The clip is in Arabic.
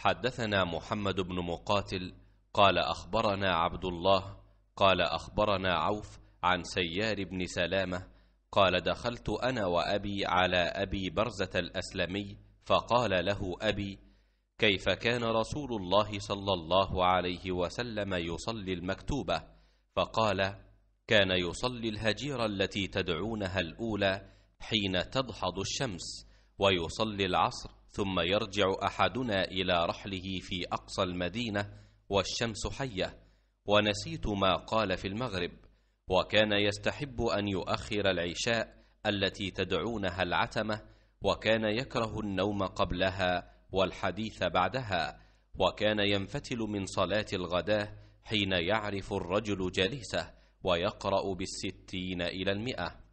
حدثنا محمد بن مقاتل قال أخبرنا عبد الله قال أخبرنا عوف عن سيار بن سلامة قال دخلت أنا وأبي على أبي برزة الأسلمي فقال له أبي كيف كان رسول الله صلى الله عليه وسلم يصلي المكتوبة فقال كان يصلي الهجير التي تدعونها الأولى حين تدحض الشمس ويصلي العصر ثم يرجع أحدنا إلى رحله في أقصى المدينة والشمس حية ونسيت ما قال في المغرب وكان يستحب أن يؤخر العشاء التي تدعونها العتمة وكان يكره النوم قبلها والحديث بعدها وكان ينفتل من صلاة الغداه حين يعرف الرجل جليسه ويقرأ بالستين إلى المئة